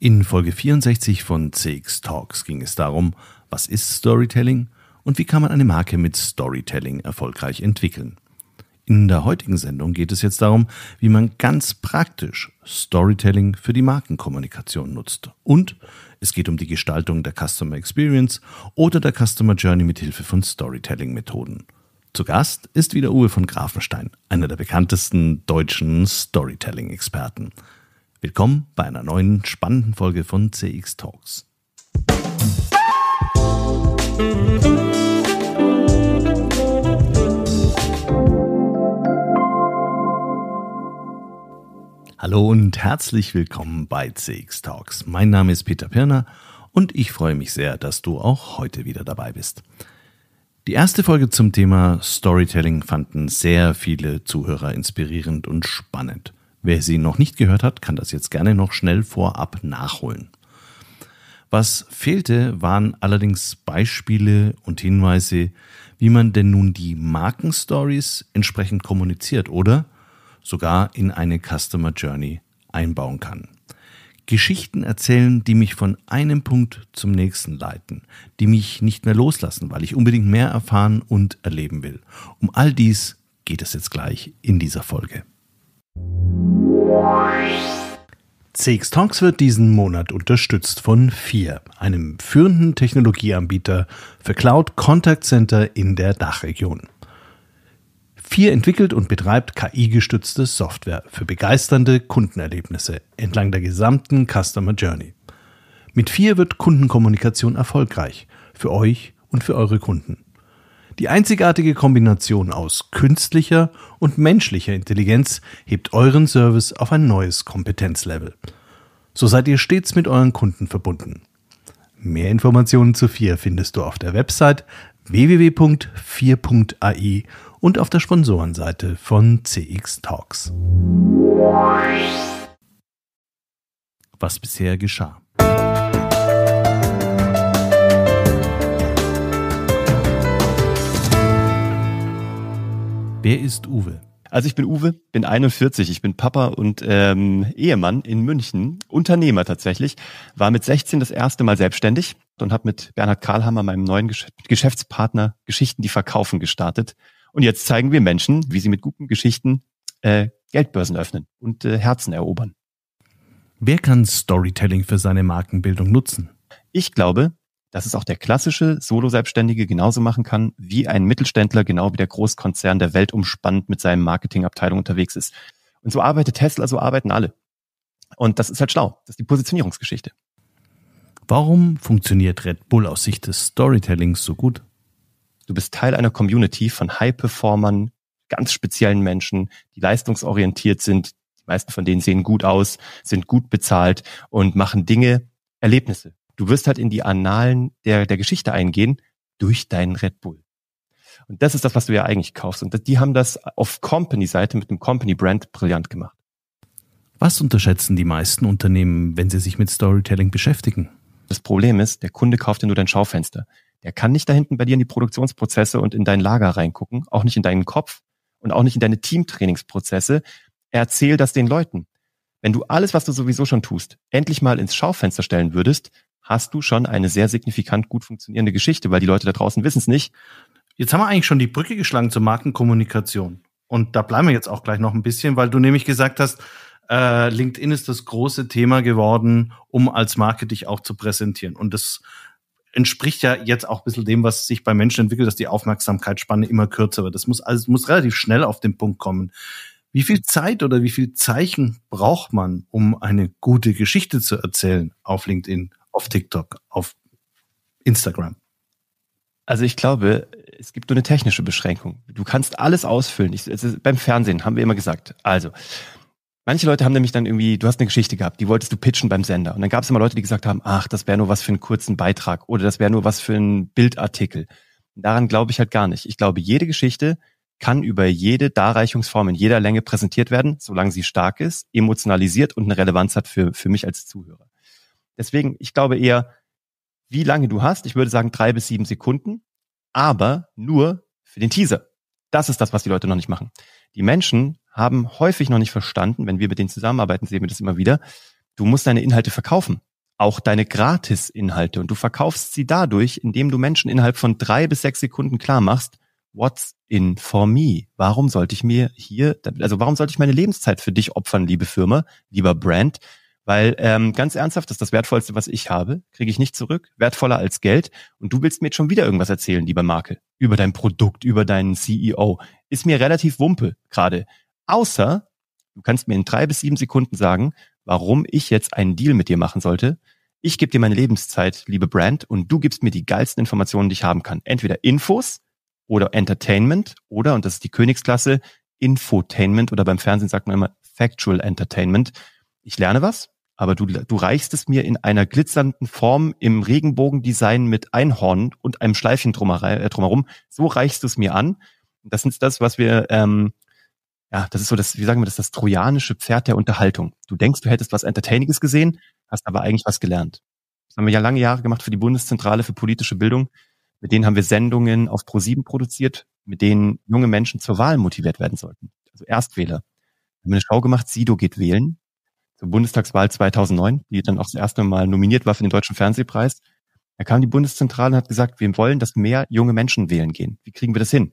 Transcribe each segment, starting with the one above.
In Folge 64 von CX Talks ging es darum, was ist Storytelling und wie kann man eine Marke mit Storytelling erfolgreich entwickeln. In der heutigen Sendung geht es jetzt darum, wie man ganz praktisch Storytelling für die Markenkommunikation nutzt. Und es geht um die Gestaltung der Customer Experience oder der Customer Journey mit Hilfe von Storytelling-Methoden. Zu Gast ist wieder Uwe von Grafenstein, einer der bekanntesten deutschen Storytelling-Experten. Willkommen bei einer neuen spannenden Folge von CX Talks. Hallo und herzlich willkommen bei CX Talks. Mein Name ist Peter Pirner und ich freue mich sehr, dass du auch heute wieder dabei bist. Die erste Folge zum Thema Storytelling fanden sehr viele Zuhörer inspirierend und spannend. Wer sie noch nicht gehört hat, kann das jetzt gerne noch schnell vorab nachholen. Was fehlte, waren allerdings Beispiele und Hinweise, wie man denn nun die Markenstories entsprechend kommuniziert oder sogar in eine Customer Journey einbauen kann. Geschichten erzählen, die mich von einem Punkt zum nächsten leiten, die mich nicht mehr loslassen, weil ich unbedingt mehr erfahren und erleben will. Um all dies geht es jetzt gleich in dieser Folge. CX Talks wird diesen Monat unterstützt von FIR, einem führenden Technologieanbieter für Cloud Contact Center in der Dachregion. FIR entwickelt und betreibt KI-gestützte Software für begeisternde Kundenerlebnisse entlang der gesamten Customer Journey. Mit FIR wird Kundenkommunikation erfolgreich, für euch und für eure Kunden. Die einzigartige Kombination aus künstlicher und menschlicher Intelligenz hebt euren Service auf ein neues Kompetenzlevel. So seid ihr stets mit euren Kunden verbunden. Mehr Informationen zu FIR findest du auf der Website www.4.ai und auf der Sponsorenseite von CX Talks. Was bisher geschah. Wer ist Uwe? Also ich bin Uwe, bin 41, ich bin Papa und ähm, Ehemann in München, Unternehmer tatsächlich, war mit 16 das erste Mal selbstständig und habe mit Bernhard Karlhammer, meinem neuen Geschäftspartner, Geschichten, die verkaufen, gestartet. Und jetzt zeigen wir Menschen, wie sie mit guten Geschichten äh, Geldbörsen öffnen und äh, Herzen erobern. Wer kann Storytelling für seine Markenbildung nutzen? Ich glaube, dass es auch der klassische Solo-Selbstständige genauso machen kann, wie ein Mittelständler, genau wie der Großkonzern, der weltumspannt mit seinem Marketingabteilung unterwegs ist. Und so arbeitet Tesla, so arbeiten alle. Und das ist halt schlau. Das ist die Positionierungsgeschichte. Warum funktioniert Red Bull aus Sicht des Storytellings so gut? Du bist Teil einer Community von High-Performern, ganz speziellen Menschen, die leistungsorientiert sind. Die meisten von denen sehen gut aus, sind gut bezahlt und machen Dinge, Erlebnisse du wirst halt in die Annalen der, der Geschichte eingehen durch deinen Red Bull. Und das ist das, was du ja eigentlich kaufst. Und die haben das auf Company-Seite mit einem Company-Brand brillant gemacht. Was unterschätzen die meisten Unternehmen, wenn sie sich mit Storytelling beschäftigen? Das Problem ist, der Kunde kauft ja nur dein Schaufenster. Er kann nicht da hinten bei dir in die Produktionsprozesse und in dein Lager reingucken, auch nicht in deinen Kopf und auch nicht in deine Teamtrainingsprozesse. Erzähl das den Leuten. Wenn du alles, was du sowieso schon tust, endlich mal ins Schaufenster stellen würdest, hast du schon eine sehr signifikant gut funktionierende Geschichte, weil die Leute da draußen wissen es nicht. Jetzt haben wir eigentlich schon die Brücke geschlagen zur Markenkommunikation. Und da bleiben wir jetzt auch gleich noch ein bisschen, weil du nämlich gesagt hast, äh, LinkedIn ist das große Thema geworden, um als Marke dich auch zu präsentieren. Und das entspricht ja jetzt auch ein bisschen dem, was sich bei Menschen entwickelt, dass die Aufmerksamkeitsspanne immer kürzer wird. Das muss, also, muss relativ schnell auf den Punkt kommen. Wie viel Zeit oder wie viel Zeichen braucht man, um eine gute Geschichte zu erzählen auf LinkedIn? auf TikTok, auf Instagram? Also ich glaube, es gibt nur eine technische Beschränkung. Du kannst alles ausfüllen. Ich, ist, beim Fernsehen haben wir immer gesagt. Also, manche Leute haben nämlich dann irgendwie, du hast eine Geschichte gehabt, die wolltest du pitchen beim Sender. Und dann gab es immer Leute, die gesagt haben, ach, das wäre nur was für einen kurzen Beitrag oder das wäre nur was für einen Bildartikel. Daran glaube ich halt gar nicht. Ich glaube, jede Geschichte kann über jede Darreichungsform in jeder Länge präsentiert werden, solange sie stark ist, emotionalisiert und eine Relevanz hat für, für mich als Zuhörer. Deswegen, ich glaube eher, wie lange du hast, ich würde sagen drei bis sieben Sekunden, aber nur für den Teaser. Das ist das, was die Leute noch nicht machen. Die Menschen haben häufig noch nicht verstanden, wenn wir mit denen zusammenarbeiten, sehen wir das immer wieder, du musst deine Inhalte verkaufen. Auch deine Gratis-Inhalte. Und du verkaufst sie dadurch, indem du Menschen innerhalb von drei bis sechs Sekunden klar machst, what's in for me? Warum sollte ich mir hier, also warum sollte ich meine Lebenszeit für dich opfern, liebe Firma, lieber Brand? Weil ähm, ganz ernsthaft, das ist das Wertvollste, was ich habe, kriege ich nicht zurück, wertvoller als Geld. Und du willst mir jetzt schon wieder irgendwas erzählen, lieber Marke, über dein Produkt, über deinen CEO. Ist mir relativ wumpe gerade. Außer, du kannst mir in drei bis sieben Sekunden sagen, warum ich jetzt einen Deal mit dir machen sollte. Ich gebe dir meine Lebenszeit, liebe Brand, und du gibst mir die geilsten Informationen, die ich haben kann. Entweder Infos oder Entertainment oder, und das ist die Königsklasse, Infotainment oder beim Fernsehen sagt man immer Factual Entertainment. Ich lerne was, aber du, du reichst es mir in einer glitzernden Form im Regenbogendesign mit Einhorn und einem Schleifchen äh, drumherum. So reichst du es mir an. Das ist das, was wir, ähm, ja, das ist so das, wie sagen wir das, das trojanische Pferd der Unterhaltung. Du denkst, du hättest was Entertaininges gesehen, hast aber eigentlich was gelernt. Das haben wir ja lange Jahre gemacht für die Bundeszentrale für politische Bildung. Mit denen haben wir Sendungen auf Pro7 produziert, mit denen junge Menschen zur Wahl motiviert werden sollten. Also Erstwähler. Wir haben eine Schau gemacht, Sido geht wählen zur Bundestagswahl 2009, die dann auch das erste Mal nominiert war für den Deutschen Fernsehpreis. Da kam die Bundeszentrale und hat gesagt, wir wollen, dass mehr junge Menschen wählen gehen. Wie kriegen wir das hin?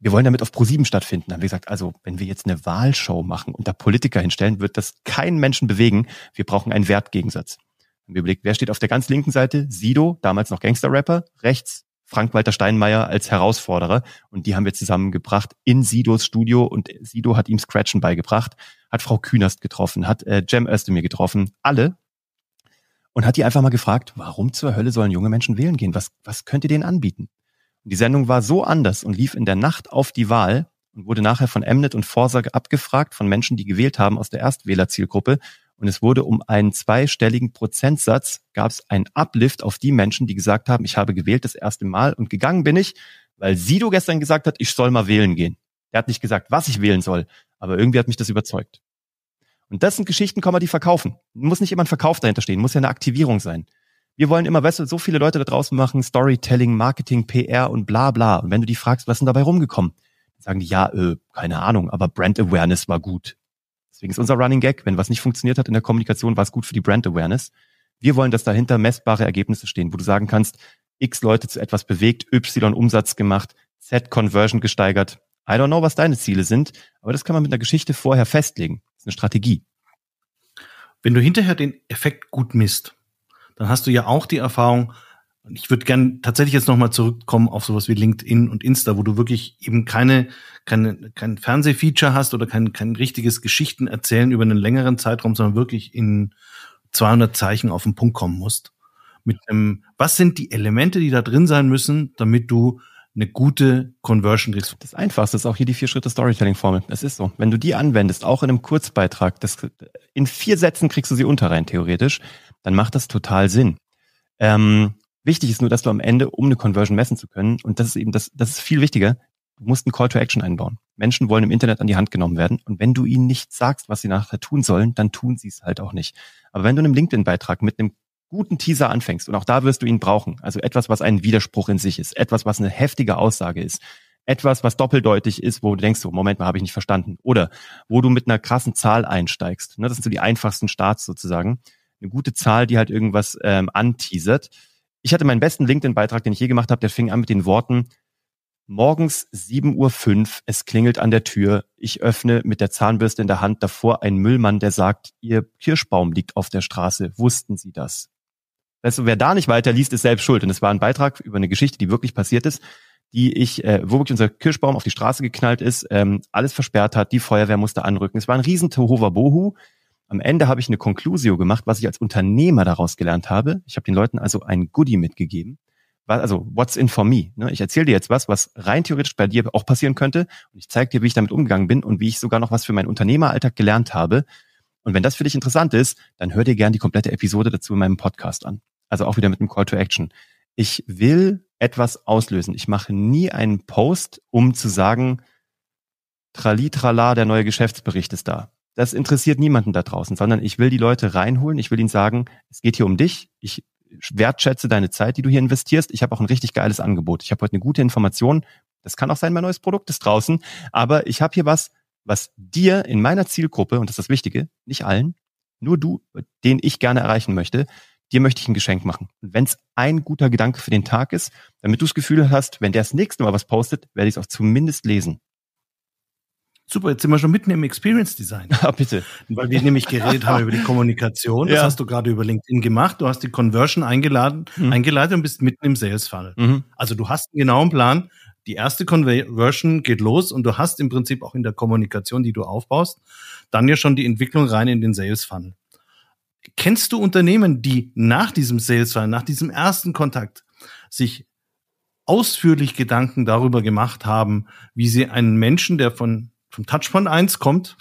Wir wollen damit auf Pro7 stattfinden. Dann haben wir gesagt, also wenn wir jetzt eine Wahlshow machen und da Politiker hinstellen, wird das keinen Menschen bewegen. Wir brauchen einen Wertgegensatz. Dann Haben wir überlegt, wer steht auf der ganz linken Seite? Sido, damals noch Gangster-Rapper. Rechts Frank-Walter Steinmeier als Herausforderer. Und die haben wir zusammengebracht in Sidos Studio und Sido hat ihm Scratchen beigebracht, hat Frau Künast getroffen, hat äh, Cem Özdemir getroffen, alle. Und hat die einfach mal gefragt, warum zur Hölle sollen junge Menschen wählen gehen? Was, was könnt ihr denen anbieten? Und die Sendung war so anders und lief in der Nacht auf die Wahl und wurde nachher von Emnet und Vorsorge abgefragt von Menschen, die gewählt haben aus der Erstwählerzielgruppe und es wurde um einen zweistelligen Prozentsatz, gab es einen Uplift auf die Menschen, die gesagt haben, ich habe gewählt das erste Mal und gegangen bin ich, weil Sido gestern gesagt hat, ich soll mal wählen gehen. Er hat nicht gesagt, was ich wählen soll, aber irgendwie hat mich das überzeugt. Und das sind Geschichten, kann man die verkaufen. Muss nicht immer ein Verkauf dahinter stehen, muss ja eine Aktivierung sein. Wir wollen immer, weißt du, so viele Leute da draußen machen Storytelling, Marketing, PR und bla bla. Und wenn du die fragst, was denn dabei rumgekommen? sagen die, ja, äh, keine Ahnung, aber Brand Awareness war gut. Deswegen ist unser Running Gag, wenn was nicht funktioniert hat in der Kommunikation, war es gut für die Brand Awareness. Wir wollen, dass dahinter messbare Ergebnisse stehen, wo du sagen kannst, X Leute zu etwas bewegt, Y Umsatz gemacht, Z Conversion gesteigert. I don't know, was deine Ziele sind, aber das kann man mit einer Geschichte vorher festlegen. Das ist eine Strategie. Wenn du hinterher den Effekt gut misst, dann hast du ja auch die Erfahrung, und ich würde gern tatsächlich jetzt nochmal zurückkommen auf sowas wie LinkedIn und Insta, wo du wirklich eben keine, keine, kein Fernsehfeature hast oder kein, kein richtiges Geschichten erzählen über einen längeren Zeitraum, sondern wirklich in 200 Zeichen auf den Punkt kommen musst. Mit dem, was sind die Elemente, die da drin sein müssen, damit du eine gute Conversion kriegst. Das Einfachste ist auch hier die vier Schritte Storytelling-Formel. Es ist so. Wenn du die anwendest, auch in einem Kurzbeitrag, das, in vier Sätzen kriegst du sie unter rein, theoretisch, dann macht das total Sinn. Ähm, Wichtig ist nur, dass du am Ende, um eine Conversion messen zu können, und das ist eben das, das ist viel wichtiger, du musst einen Call to Action einbauen. Menschen wollen im Internet an die Hand genommen werden. Und wenn du ihnen nicht sagst, was sie nachher tun sollen, dann tun sie es halt auch nicht. Aber wenn du einen LinkedIn-Beitrag mit einem guten Teaser anfängst, und auch da wirst du ihn brauchen, also etwas, was ein Widerspruch in sich ist, etwas, was eine heftige Aussage ist, etwas, was doppeldeutig ist, wo du denkst, so, Moment mal, habe ich nicht verstanden. Oder wo du mit einer krassen Zahl einsteigst. Ne, das sind so die einfachsten Starts sozusagen. Eine gute Zahl, die halt irgendwas ähm, anteasert. Ich hatte meinen besten LinkedIn-Beitrag, den ich je gemacht habe, der fing an mit den Worten, morgens 7.05 Uhr, es klingelt an der Tür, ich öffne mit der Zahnbürste in der Hand davor ein Müllmann, der sagt, Ihr Kirschbaum liegt auf der Straße, wussten Sie das? Weißt du, wer da nicht weiterliest, ist selbst schuld. Und es war ein Beitrag über eine Geschichte, die wirklich passiert ist, die ich, äh, wo wirklich unser Kirschbaum auf die Straße geknallt ist, ähm, alles versperrt hat, die Feuerwehr musste anrücken. Es war ein riesen Bohu. Am Ende habe ich eine Conclusio gemacht, was ich als Unternehmer daraus gelernt habe. Ich habe den Leuten also ein Goodie mitgegeben. Also, what's in for me? Ne? Ich erzähle dir jetzt was, was rein theoretisch bei dir auch passieren könnte. Und ich zeige dir, wie ich damit umgegangen bin und wie ich sogar noch was für meinen Unternehmeralltag gelernt habe. Und wenn das für dich interessant ist, dann hör dir gerne die komplette Episode dazu in meinem Podcast an. Also auch wieder mit einem Call to Action. Ich will etwas auslösen. Ich mache nie einen Post, um zu sagen, Trali, trala, der neue Geschäftsbericht ist da das interessiert niemanden da draußen, sondern ich will die Leute reinholen. Ich will ihnen sagen, es geht hier um dich. Ich wertschätze deine Zeit, die du hier investierst. Ich habe auch ein richtig geiles Angebot. Ich habe heute eine gute Information. Das kann auch sein, mein neues Produkt ist draußen. Aber ich habe hier was, was dir in meiner Zielgruppe, und das ist das Wichtige, nicht allen, nur du, den ich gerne erreichen möchte, dir möchte ich ein Geschenk machen. Und wenn es ein guter Gedanke für den Tag ist, damit du das Gefühl hast, wenn der das nächste Mal was postet, werde ich es auch zumindest lesen. Super, jetzt sind wir schon mitten im Experience Design. Ah, bitte. Weil wir nämlich geredet haben über die Kommunikation. Das ja. hast du gerade über LinkedIn gemacht. Du hast die Conversion eingeladen, mhm. eingeleitet und bist mitten im Sales Funnel. Mhm. Also du hast einen genauen Plan. Die erste Conversion geht los und du hast im Prinzip auch in der Kommunikation, die du aufbaust, dann ja schon die Entwicklung rein in den Sales Funnel. Kennst du Unternehmen, die nach diesem Sales Funnel, nach diesem ersten Kontakt sich ausführlich Gedanken darüber gemacht haben, wie sie einen Menschen, der von vom Touchpoint 1 kommt,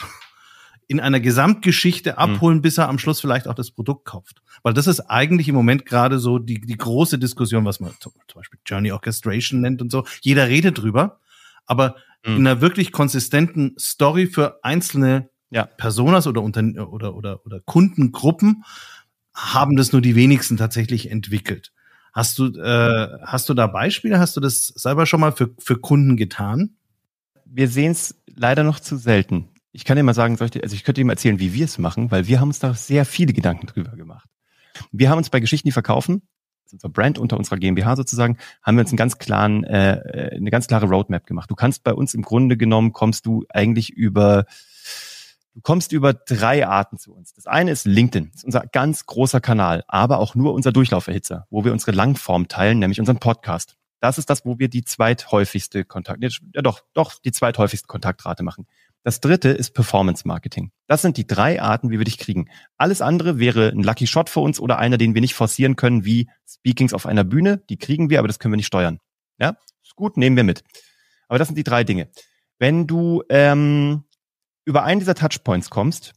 in einer Gesamtgeschichte hm. abholen, mhm. bis er am Schluss vielleicht auch das Produkt kauft. Weil das ist eigentlich im Moment gerade so die, die große Diskussion, was man zum, Beispiel Journey Orchestration nennt und so. Jeder redet drüber, aber mhm. in einer wirklich konsistenten Story für einzelne ja. Personas oder, unter, oder, oder, oder Kundengruppen haben das nur die wenigsten tatsächlich entwickelt. Hast du, äh, hast du da Beispiele? Hast du das selber schon mal für, für Kunden getan? wir sehen es leider noch zu selten. Ich kann dir mal sagen, ich also ich könnte dir mal erzählen, wie wir es machen, weil wir haben uns da sehr viele Gedanken drüber gemacht. Wir haben uns bei Geschichten, die verkaufen, also unser Brand unter unserer GmbH sozusagen, haben wir uns einen ganz klaren, äh, äh, eine ganz klare Roadmap gemacht. Du kannst bei uns im Grunde genommen kommst du eigentlich über Du kommst über drei Arten zu uns. Das eine ist LinkedIn, das ist unser ganz großer Kanal, aber auch nur unser Durchlauferhitzer, wo wir unsere Langform teilen, nämlich unseren Podcast. Das ist das, wo wir die zweithäufigste Kontakt, ja doch, doch, die zweithäufigste Kontaktrate machen. Das dritte ist Performance Marketing. Das sind die drei Arten, wie wir dich kriegen. Alles andere wäre ein Lucky Shot für uns oder einer, den wir nicht forcieren können, wie Speakings auf einer Bühne. Die kriegen wir, aber das können wir nicht steuern. Ja, ist gut, nehmen wir mit. Aber das sind die drei Dinge. Wenn du ähm, über einen dieser Touchpoints kommst,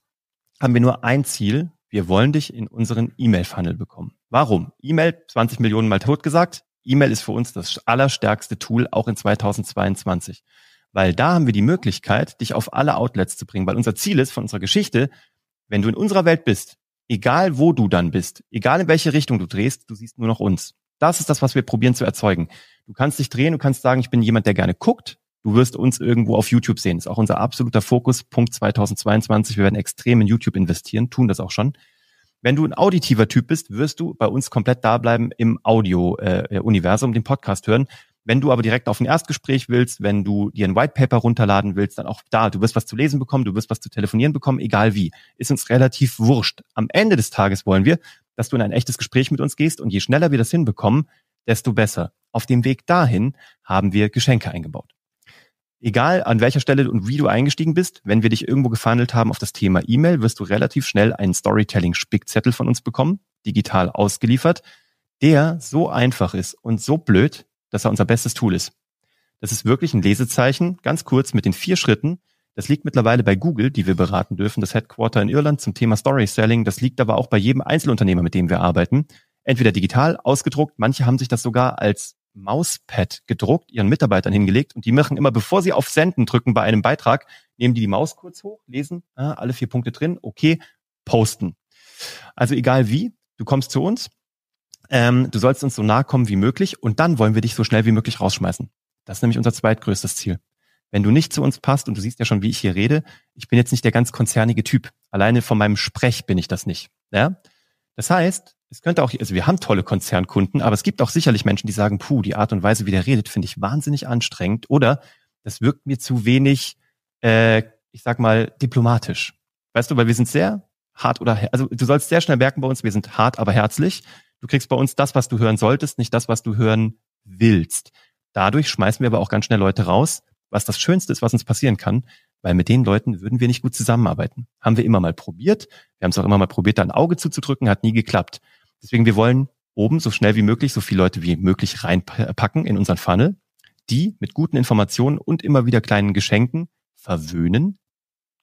haben wir nur ein Ziel. Wir wollen dich in unseren E-Mail-Funnel bekommen. Warum? E-Mail, 20 Millionen mal tot gesagt, E-Mail ist für uns das allerstärkste Tool, auch in 2022. Weil da haben wir die Möglichkeit, dich auf alle Outlets zu bringen. Weil unser Ziel ist von unserer Geschichte, wenn du in unserer Welt bist, egal wo du dann bist, egal in welche Richtung du drehst, du siehst nur noch uns. Das ist das, was wir probieren zu erzeugen. Du kannst dich drehen, du kannst sagen, ich bin jemand, der gerne guckt. Du wirst uns irgendwo auf YouTube sehen. Das ist auch unser absoluter Fokus, Punkt 2022. Wir werden extrem in YouTube investieren, tun das auch schon. Wenn du ein auditiver Typ bist, wirst du bei uns komplett da bleiben im Audio-Universum, äh, äh den Podcast hören. Wenn du aber direkt auf ein Erstgespräch willst, wenn du dir ein White Paper runterladen willst, dann auch da. Du wirst was zu lesen bekommen, du wirst was zu telefonieren bekommen, egal wie. Ist uns relativ wurscht. Am Ende des Tages wollen wir, dass du in ein echtes Gespräch mit uns gehst und je schneller wir das hinbekommen, desto besser. Auf dem Weg dahin haben wir Geschenke eingebaut egal an welcher Stelle und wie du eingestiegen bist, wenn wir dich irgendwo gefandelt haben auf das Thema E-Mail, wirst du relativ schnell einen Storytelling-Spickzettel von uns bekommen, digital ausgeliefert, der so einfach ist und so blöd, dass er unser bestes Tool ist. Das ist wirklich ein Lesezeichen, ganz kurz mit den vier Schritten. Das liegt mittlerweile bei Google, die wir beraten dürfen, das Headquarter in Irland zum Thema Storytelling. Das liegt aber auch bei jedem Einzelunternehmer, mit dem wir arbeiten. Entweder digital, ausgedruckt, manche haben sich das sogar als Mauspad gedruckt ihren Mitarbeitern hingelegt und die machen immer, bevor sie auf Senden drücken bei einem Beitrag, nehmen die die Maus kurz hoch, lesen, ah, alle vier Punkte drin, okay, posten. Also egal wie, du kommst zu uns, ähm, du sollst uns so nahe kommen wie möglich und dann wollen wir dich so schnell wie möglich rausschmeißen. Das ist nämlich unser zweitgrößtes Ziel. Wenn du nicht zu uns passt, und du siehst ja schon, wie ich hier rede, ich bin jetzt nicht der ganz konzernige Typ. Alleine von meinem Sprech bin ich das nicht. Ja? Das heißt, es könnte auch, also wir haben tolle Konzernkunden, aber es gibt auch sicherlich Menschen, die sagen, puh, die Art und Weise, wie der redet, finde ich wahnsinnig anstrengend oder das wirkt mir zu wenig, äh, ich sag mal, diplomatisch. Weißt du, weil wir sind sehr hart oder, also du sollst sehr schnell merken bei uns, wir sind hart, aber herzlich. Du kriegst bei uns das, was du hören solltest, nicht das, was du hören willst. Dadurch schmeißen wir aber auch ganz schnell Leute raus, was das Schönste ist, was uns passieren kann, weil mit den Leuten würden wir nicht gut zusammenarbeiten. Haben wir immer mal probiert. Wir haben es auch immer mal probiert, da ein Auge zuzudrücken, hat nie geklappt. Deswegen, wir wollen oben so schnell wie möglich so viele Leute wie möglich reinpacken in unseren Funnel, die mit guten Informationen und immer wieder kleinen Geschenken verwöhnen.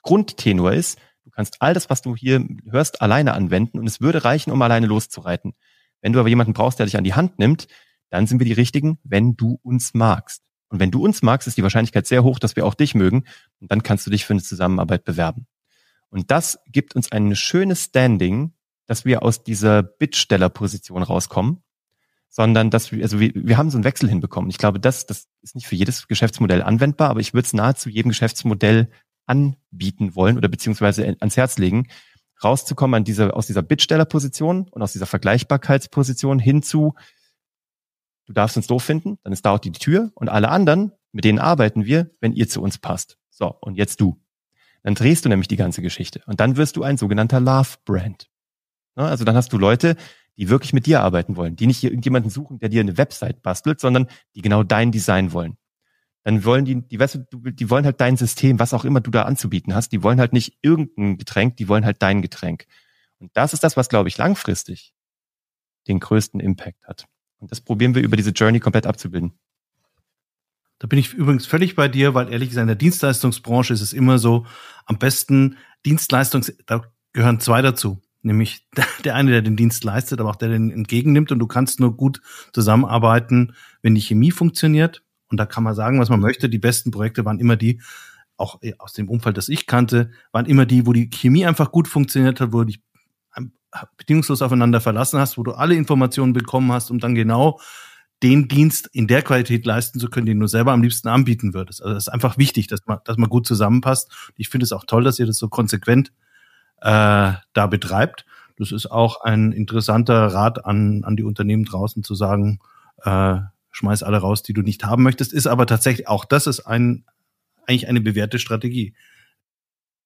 Grundtenor ist, du kannst all das, was du hier hörst, alleine anwenden und es würde reichen, um alleine loszureiten. Wenn du aber jemanden brauchst, der dich an die Hand nimmt, dann sind wir die Richtigen, wenn du uns magst. Und wenn du uns magst, ist die Wahrscheinlichkeit sehr hoch, dass wir auch dich mögen. Und dann kannst du dich für eine Zusammenarbeit bewerben. Und das gibt uns ein schönes Standing dass wir aus dieser Bittstellerposition rauskommen, sondern dass wir, also wir, wir haben so einen Wechsel hinbekommen. Ich glaube, das, das ist nicht für jedes Geschäftsmodell anwendbar, aber ich würde es nahezu jedem Geschäftsmodell anbieten wollen oder beziehungsweise ans Herz legen, rauszukommen an dieser, aus dieser Bittstellerposition und aus dieser Vergleichbarkeitsposition hinzu, du darfst uns doof finden, dann ist da auch die Tür und alle anderen, mit denen arbeiten wir, wenn ihr zu uns passt. So, und jetzt du. Dann drehst du nämlich die ganze Geschichte und dann wirst du ein sogenannter Love Brand. Ne? Also dann hast du Leute, die wirklich mit dir arbeiten wollen, die nicht hier irgendjemanden suchen, der dir eine Website bastelt, sondern die genau dein Design wollen. Dann wollen die, die, weißt du, die wollen halt dein System, was auch immer du da anzubieten hast, die wollen halt nicht irgendein Getränk, die wollen halt dein Getränk. Und das ist das, was, glaube ich, langfristig den größten Impact hat. Und das probieren wir über diese Journey komplett abzubilden. Da bin ich übrigens völlig bei dir, weil ehrlich gesagt, in der Dienstleistungsbranche ist es immer so, am besten Dienstleistungs, da gehören zwei dazu nämlich der eine, der den Dienst leistet, aber auch der den entgegennimmt. Und du kannst nur gut zusammenarbeiten, wenn die Chemie funktioniert. Und da kann man sagen, was man möchte. Die besten Projekte waren immer die, auch äh, aus dem Umfeld, das ich kannte, waren immer die, wo die Chemie einfach gut funktioniert hat, wo du dich ähm, bedingungslos aufeinander verlassen hast, wo du alle Informationen bekommen hast, um dann genau den Dienst in der Qualität leisten zu können, den du selber am liebsten anbieten würdest. Also das ist einfach wichtig, dass man, dass man gut zusammenpasst. Ich finde es auch toll, dass ihr das so konsequent äh, da betreibt. Das ist auch ein interessanter Rat an, an die Unternehmen draußen zu sagen, äh, schmeiß alle raus, die du nicht haben möchtest, ist aber tatsächlich auch das ist ein, eigentlich eine bewährte Strategie.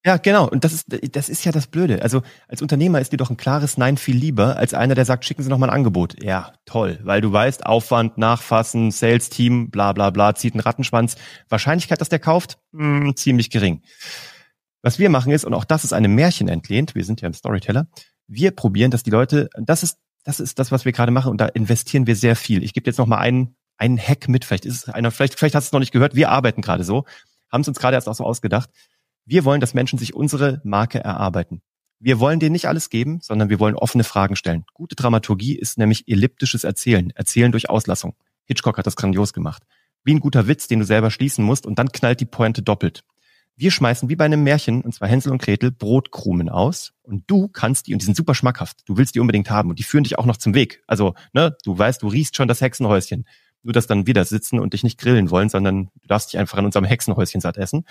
Ja, genau. Und das ist, das ist ja das Blöde. Also als Unternehmer ist dir doch ein klares Nein viel lieber, als einer, der sagt, schicken Sie noch mal ein Angebot. Ja, toll. Weil du weißt, Aufwand, Nachfassen, Sales-Team, bla bla bla, zieht einen Rattenschwanz. Wahrscheinlichkeit, dass der kauft, mh, hm, ziemlich gering. Was wir machen ist, und auch das ist einem Märchen entlehnt, wir sind ja ein Storyteller, wir probieren, dass die Leute, das ist, das ist das, was wir gerade machen und da investieren wir sehr viel. Ich gebe jetzt noch mal einen, einen Hack mit, vielleicht ist es einer, vielleicht, vielleicht hast du es noch nicht gehört, wir arbeiten gerade so, haben es uns gerade erst auch so ausgedacht. Wir wollen, dass Menschen sich unsere Marke erarbeiten. Wir wollen denen nicht alles geben, sondern wir wollen offene Fragen stellen. Gute Dramaturgie ist nämlich elliptisches Erzählen, Erzählen durch Auslassung. Hitchcock hat das grandios gemacht. Wie ein guter Witz, den du selber schließen musst und dann knallt die Pointe doppelt. Wir schmeißen wie bei einem Märchen, und zwar Hänsel und Gretel, Brotkrumen aus. Und du kannst die, und die sind super schmackhaft, du willst die unbedingt haben. Und die führen dich auch noch zum Weg. Also, ne, du weißt, du riechst schon das Hexenhäuschen. Nur, dass dann wieder sitzen und dich nicht grillen wollen, sondern du darfst dich einfach an unserem Hexenhäuschen satt essen.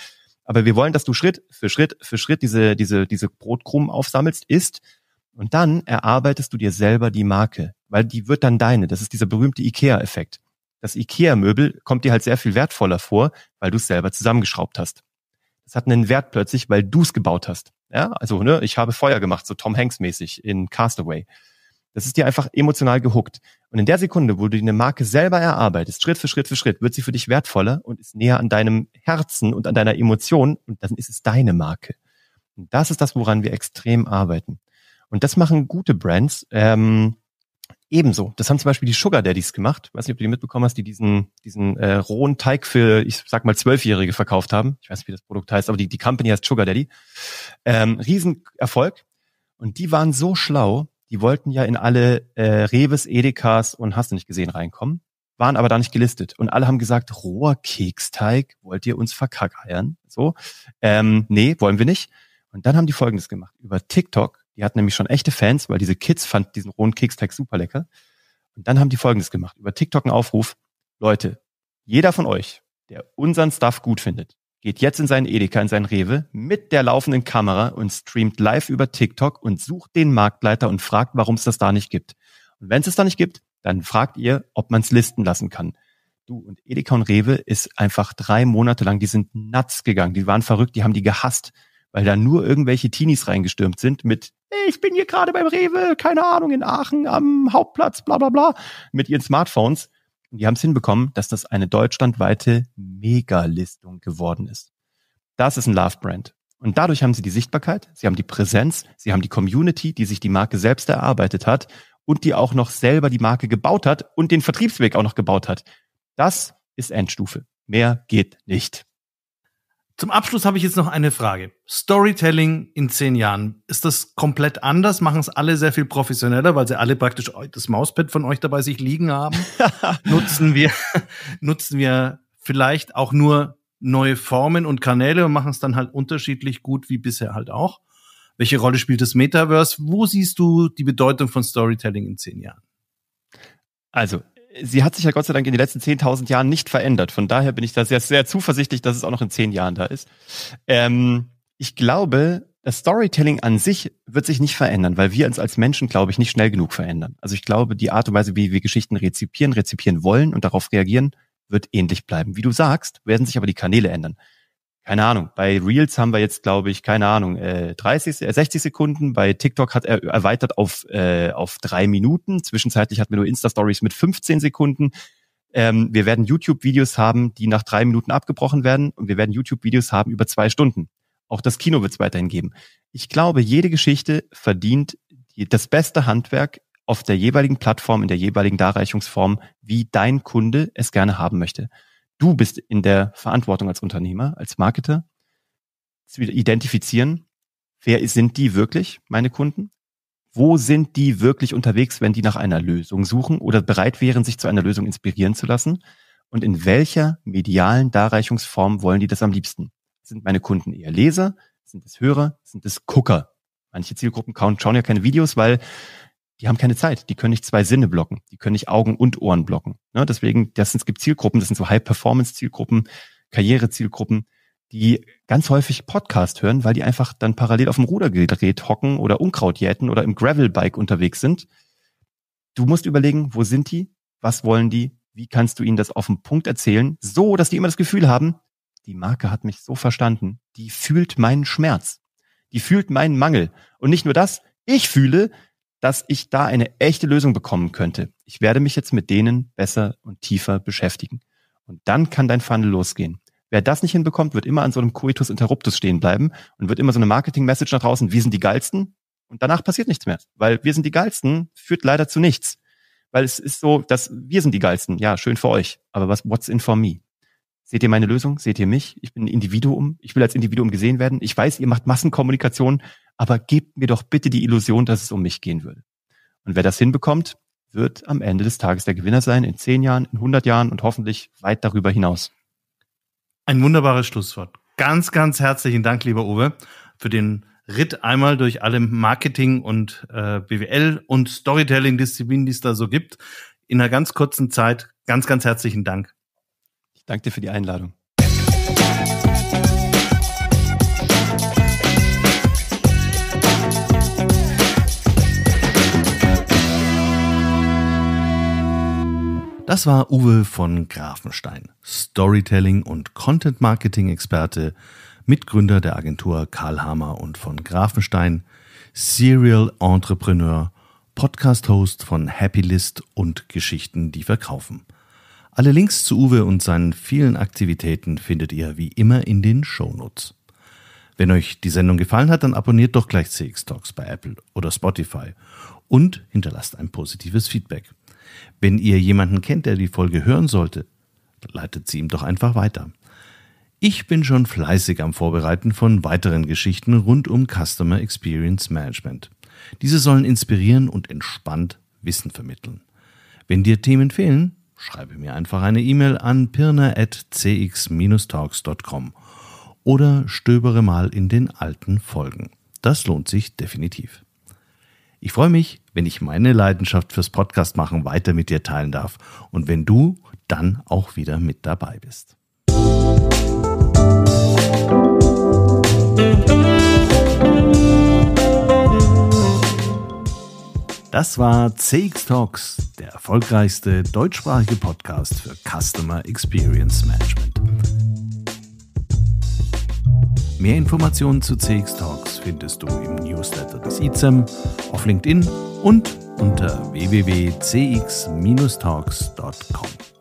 Aber wir wollen, dass du Schritt für Schritt für Schritt diese, diese, diese Brotkrumen aufsammelst, isst. Und dann erarbeitest du dir selber die Marke, weil die wird dann deine. Das ist dieser berühmte Ikea-Effekt. Das Ikea-Möbel kommt dir halt sehr viel wertvoller vor, weil du es selber zusammengeschraubt hast. Es hat einen Wert plötzlich, weil du es gebaut hast. Ja, also ne, ich habe Feuer gemacht, so Tom Hanks mäßig in Castaway. Das ist dir einfach emotional gehuckt. Und in der Sekunde, wo du dir eine Marke selber erarbeitest, Schritt für Schritt für Schritt, wird sie für dich wertvoller und ist näher an deinem Herzen und an deiner Emotion und dann ist es deine Marke. Und das ist das, woran wir extrem arbeiten. Und das machen gute Brands. Ähm, Ebenso. Das haben zum Beispiel die Sugar Daddies gemacht. Ich weiß nicht, ob du die mitbekommen hast, die diesen, diesen äh, rohen Teig für, ich sag mal, Zwölfjährige verkauft haben. Ich weiß nicht, wie das Produkt heißt, aber die, die Company heißt Sugar Daddy. Ähm, Riesenerfolg. Und die waren so schlau, die wollten ja in alle äh, Reves, Edekas und hast du nicht gesehen reinkommen, waren aber da nicht gelistet. Und alle haben gesagt, roher Keksteig, wollt ihr uns verkackeiern? So, ähm, nee, wollen wir nicht. Und dann haben die Folgendes gemacht. Über TikTok die hatten nämlich schon echte Fans, weil diese Kids fanden diesen rohen Keksteig super lecker. Und dann haben die Folgendes gemacht. Über TikTok einen Aufruf. Leute, jeder von euch, der unseren Stuff gut findet, geht jetzt in seinen Edeka, in seinen Rewe mit der laufenden Kamera und streamt live über TikTok und sucht den Marktleiter und fragt, warum es das da nicht gibt. Und wenn es es da nicht gibt, dann fragt ihr, ob man es listen lassen kann. Du und Edeka und Rewe ist einfach drei Monate lang, die sind nuts gegangen, die waren verrückt, die haben die gehasst, weil da nur irgendwelche Teenies reingestürmt sind mit ich bin hier gerade beim Rewe, keine Ahnung, in Aachen am Hauptplatz, bla bla bla, mit ihren Smartphones. Und die haben es hinbekommen, dass das eine deutschlandweite Megalistung geworden ist. Das ist ein Love-Brand. Und dadurch haben sie die Sichtbarkeit, sie haben die Präsenz, sie haben die Community, die sich die Marke selbst erarbeitet hat und die auch noch selber die Marke gebaut hat und den Vertriebsweg auch noch gebaut hat. Das ist Endstufe. Mehr geht nicht. Zum Abschluss habe ich jetzt noch eine Frage. Storytelling in zehn Jahren. Ist das komplett anders? Machen es alle sehr viel professioneller, weil sie alle praktisch das Mauspad von euch dabei sich liegen haben? nutzen wir, nutzen wir vielleicht auch nur neue Formen und Kanäle und machen es dann halt unterschiedlich gut wie bisher halt auch? Welche Rolle spielt das Metaverse? Wo siehst du die Bedeutung von Storytelling in zehn Jahren? Also, sie hat sich ja Gott sei Dank in den letzten 10.000 Jahren nicht verändert. Von daher bin ich da sehr, sehr zuversichtlich, dass es auch noch in zehn Jahren da ist. Ähm, ich glaube, das Storytelling an sich wird sich nicht verändern, weil wir uns als Menschen, glaube ich, nicht schnell genug verändern. Also ich glaube, die Art und Weise, wie wir Geschichten rezipieren, rezipieren wollen und darauf reagieren, wird ähnlich bleiben. Wie du sagst, werden sich aber die Kanäle ändern keine Ahnung, bei Reels haben wir jetzt, glaube ich, keine Ahnung, äh, 30, äh, 60 Sekunden. Bei TikTok hat er erweitert auf, äh, auf drei Minuten. Zwischenzeitlich hatten wir nur Insta-Stories mit 15 Sekunden. Ähm, wir werden YouTube-Videos haben, die nach drei Minuten abgebrochen werden. Und wir werden YouTube-Videos haben über zwei Stunden. Auch das Kino wird es weiterhin geben. Ich glaube, jede Geschichte verdient die, das beste Handwerk auf der jeweiligen Plattform, in der jeweiligen Darreichungsform, wie dein Kunde es gerne haben möchte du bist in der Verantwortung als Unternehmer, als Marketer, zu identifizieren, wer sind die wirklich, meine Kunden? Wo sind die wirklich unterwegs, wenn die nach einer Lösung suchen oder bereit wären, sich zu einer Lösung inspirieren zu lassen? Und in welcher medialen Darreichungsform wollen die das am liebsten? Sind meine Kunden eher Leser? Sind es Hörer? Sind es Gucker? Manche Zielgruppen schauen ja keine Videos, weil die haben keine Zeit. Die können nicht zwei Sinne blocken. Die können nicht Augen und Ohren blocken. Ne? Deswegen, das sind, es gibt Zielgruppen, das sind so High-Performance-Zielgruppen, Karriere-Zielgruppen, die ganz häufig Podcast hören, weil die einfach dann parallel auf dem Rudergerät hocken oder Unkraut jäten oder im Gravelbike unterwegs sind. Du musst überlegen, wo sind die? Was wollen die? Wie kannst du ihnen das auf den Punkt erzählen? So, dass die immer das Gefühl haben, die Marke hat mich so verstanden. Die fühlt meinen Schmerz. Die fühlt meinen Mangel. Und nicht nur das, ich fühle, dass ich da eine echte Lösung bekommen könnte. Ich werde mich jetzt mit denen besser und tiefer beschäftigen. Und dann kann dein Funnel losgehen. Wer das nicht hinbekommt, wird immer an so einem Coitus Interruptus stehen bleiben und wird immer so eine Marketing-Message nach draußen, wir sind die Geilsten. Und danach passiert nichts mehr, weil wir sind die Geilsten führt leider zu nichts. Weil es ist so, dass wir sind die Geilsten. Ja, schön für euch. Aber was, what's in for me? Seht ihr meine Lösung? Seht ihr mich? Ich bin ein Individuum. Ich will als Individuum gesehen werden. Ich weiß, ihr macht Massenkommunikation, aber gebt mir doch bitte die Illusion, dass es um mich gehen würde. Und wer das hinbekommt, wird am Ende des Tages der Gewinner sein, in zehn Jahren, in 100 Jahren und hoffentlich weit darüber hinaus. Ein wunderbares Schlusswort. Ganz, ganz herzlichen Dank, lieber Uwe, für den Ritt einmal durch alle Marketing und äh, BWL und Storytelling-Disziplinen, die es da so gibt. In einer ganz kurzen Zeit. Ganz, ganz herzlichen Dank. Ich danke dir für die Einladung. Das war Uwe von Grafenstein, Storytelling- und Content-Marketing-Experte, Mitgründer der Agentur Karl Hammer und von Grafenstein, Serial Entrepreneur, Podcast-Host von Happy List und Geschichten, die verkaufen. Alle Links zu Uwe und seinen vielen Aktivitäten findet ihr wie immer in den Shownotes. Wenn euch die Sendung gefallen hat, dann abonniert doch gleich CX Talks bei Apple oder Spotify und hinterlasst ein positives Feedback. Wenn ihr jemanden kennt, der die Folge hören sollte, leitet sie ihm doch einfach weiter. Ich bin schon fleißig am Vorbereiten von weiteren Geschichten rund um Customer Experience Management. Diese sollen inspirieren und entspannt Wissen vermitteln. Wenn dir Themen fehlen, schreibe mir einfach eine E-Mail an pirner.cx-talks.com oder stöbere mal in den alten Folgen. Das lohnt sich definitiv. Ich freue mich, wenn ich meine Leidenschaft fürs Podcast machen weiter mit dir teilen darf und wenn du dann auch wieder mit dabei bist. Das war CX Talks, der erfolgreichste deutschsprachige Podcast für Customer Experience Management. Mehr Informationen zu CX Talks findest du im Newsletter des ICEM, auf LinkedIn und unter www.cx-talks.com.